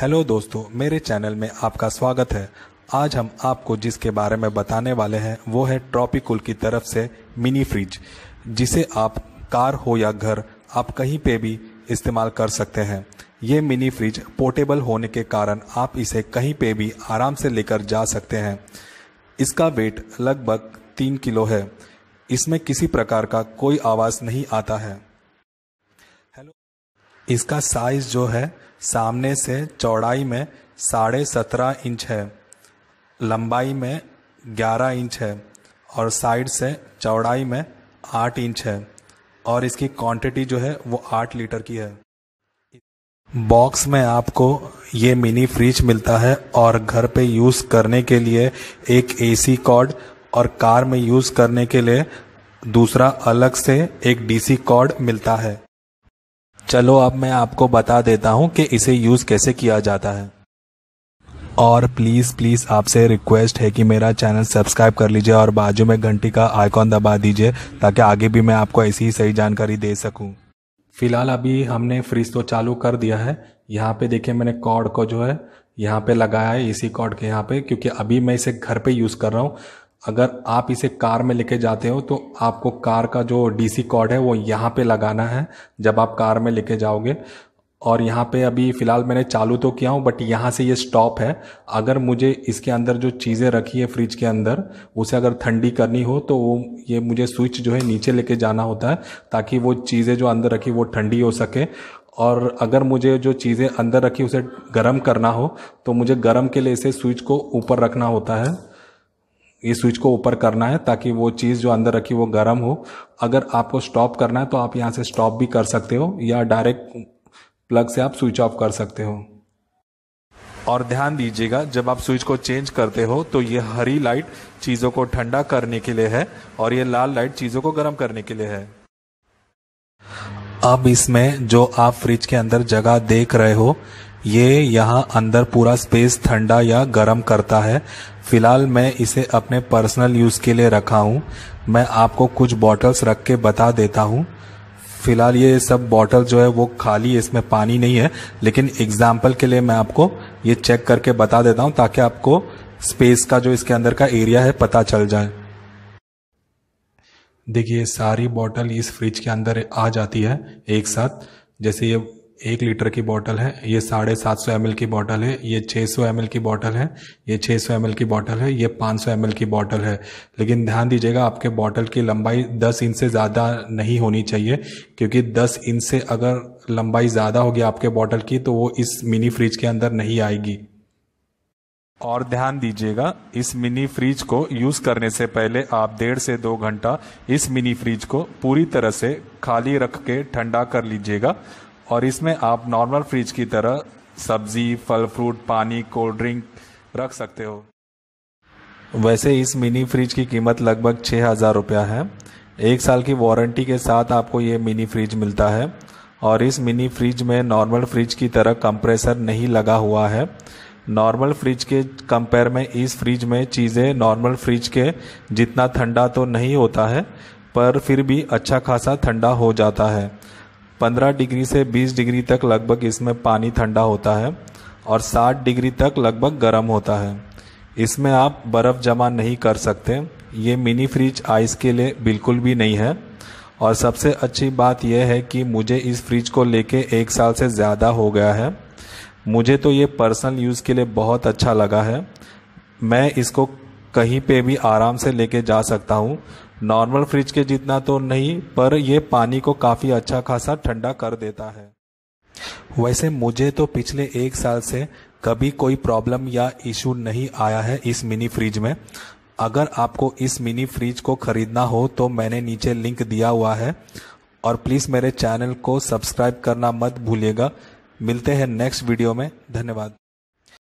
hello दोस्तों मेरे channel में आपका स्वागत है आज हम आपको जिसके बारे में बताने वाले हैं वो है ट्रॉपिकुल की तरफ से मिनी फ्रिज जिसे आप कार हो या घर आप कहीं पे भी इस्तेमाल कर सकते हैं ये मिनी फ्रिज पोर्टेबल होने के कारण आप इसे कहीं पे भी आराम से लेकर जा सकते हैं इसका वेट लगभग तीन किलो है इसमें किसी प्रकार का कोई आवाज़ नहीं आता है हेलो इसका साइज़ जो है सामने से चौड़ाई में साढ़े सत्रह इंच है लंबाई में ग्यारह इंच है और साइड से चौड़ाई में आठ इंच है और इसकी क्वांटिटी जो है वो आठ लीटर की है बॉक्स में आपको ये मिनी फ्रिज मिलता है और घर पे यूज़ करने के लिए एक एसी कॉर्ड और कार में यूज़ करने के लिए दूसरा अलग से एक डीसी कॉर्ड मिलता है चलो अब मैं आपको बता देता हूं कि इसे यूज़ कैसे किया जाता है और प्लीज़ प्लीज़ आपसे रिक्वेस्ट है कि मेरा चैनल सब्सक्राइब कर लीजिए और बाजू में घंटी का आइकॉन दबा दीजिए ताकि आगे भी मैं आपको ऐसी ही सही जानकारी दे सकूं फ़िलहाल अभी हमने फ्रिज तो चालू कर दिया है यहाँ पे देखिए मैंने कॉर्ड को जो है यहाँ पे लगाया है इसी कॉर्ड के यहाँ पे क्योंकि अभी मैं इसे घर पे यूज़ कर रहा हूँ अगर आप इसे कार में लेके जाते हो तो आपको कार का जो डीसी कॉर्ड है वो यहाँ पे लगाना है जब आप कार में लेके जाओगे और यहाँ पे अभी फ़िलहाल मैंने चालू तो किया हूँ बट यहाँ से ये स्टॉप है अगर मुझे इसके अंदर जो चीज़ें रखी है फ्रिज के अंदर उसे अगर ठंडी करनी हो तो वो ये मुझे स्विच जो है नीचे लेके जाना होता है ताकि वो चीज़ें जो अंदर रखी वो ठंडी हो सके और अगर मुझे जो चीज़ें अंदर रखी उसे गर्म करना हो तो मुझे गर्म के लिए इसे स्विच को ऊपर रखना होता है ये स्विच को ऊपर करना है ताकि वो चीज़ जो अंदर रखी वो गर्म हो अगर आपको स्टॉप करना है तो आप यहाँ से स्टॉप भी कर सकते हो या डायरेक्ट प्लग से आप स्विच ऑफ कर सकते हो और ध्यान दीजिएगा जब आप स्विच को चेंज करते हो तो ये हरी लाइट चीज़ों को ठंडा करने के लिए है और ये लाल लाइट चीज़ों को गर्म करने के लिए है अब इसमें जो आप फ्रिज के अंदर जगह देख रहे हो ये यहाँ अंदर पूरा स्पेस ठंडा या गर्म करता है फ़िलहाल मैं इसे अपने पर्सनल यूज़ के लिए रखा हूँ मैं आपको कुछ बॉटल्स रख के बता देता हूँ फ़िलहाल ये सब बॉटल जो है वो खाली है इसमें पानी नहीं है लेकिन एग्जाम्पल के लिए मैं आपको ये चेक करके बता देता हूँ ताकि आपको स्पेस का जो इसके अंदर का एरिया है पता चल जाए देखिए सारी बॉटल इस फ्रिज के अंदर आ जाती है एक साथ जैसे ये एक लीटर की बॉटल है ये साढ़े सात सौ एम की बॉटल है ये छः सौ एम की बॉटल है ये छः सौ एम की बॉटल है ये पाँच सौ एम की बॉटल है लेकिन ध्यान दीजिएगा आपके बॉटल की लंबाई दस इंच से ज़्यादा नहीं होनी चाहिए क्योंकि दस इंच से अगर लंबाई ज़्यादा होगी आपके बॉटल की तो वो इस मिनी फ्रिज के अंदर नहीं आएगी और ध्यान दीजिएगा इस मिनी फ्रिज को यूज़ करने से पहले आप डेढ़ से दो घंटा इस मिनी फ्रिज को पूरी तरह से खाली रख के ठंडा कर लीजिएगा और इसमें आप नॉर्मल फ्रिज की तरह सब्जी फल फ्रूट पानी कोल्ड ड्रिंक रख सकते हो वैसे इस मिनी फ्रिज की कीमत लगभग छः हज़ार रुपया है एक साल की वारंटी के साथ आपको ये मिनी फ्रिज मिलता है और इस मिनी फ्रिज में नॉर्मल फ्रिज की तरह कंप्रेसर नहीं लगा हुआ है नॉर्मल फ्रिज के कंपेयर में इस फ्रिज में चीज़ें नॉर्मल फ्रिज के जितना ठंडा तो नहीं होता है पर फिर भी अच्छा खासा ठंडा हो जाता है 15 डिग्री से 20 डिग्री तक लगभग इसमें पानी ठंडा होता है और 60 डिग्री तक लगभग गर्म होता है इसमें आप बर्फ़ जमा नहीं कर सकते ये मिनी फ्रिज आइस के लिए बिल्कुल भी नहीं है और सबसे अच्छी बात यह है कि मुझे इस फ्रिज को लेके एक साल से ज़्यादा हो गया है मुझे तो ये पर्सनल यूज़ के लिए बहुत अच्छा लगा है मैं इसको कहीं पे भी आराम से लेके जा सकता हूँ नॉर्मल फ्रिज के जितना तो नहीं पर यह पानी को काफ़ी अच्छा खासा ठंडा कर देता है वैसे मुझे तो पिछले एक साल से कभी कोई प्रॉब्लम या इशू नहीं आया है इस मिनी फ्रिज में अगर आपको इस मिनी फ्रिज को ख़रीदना हो तो मैंने नीचे लिंक दिया हुआ है और प्लीज़ मेरे चैनल को सब्सक्राइब करना मत भूलिएगा मिलते हैं नेक्स्ट वीडियो में धन्यवाद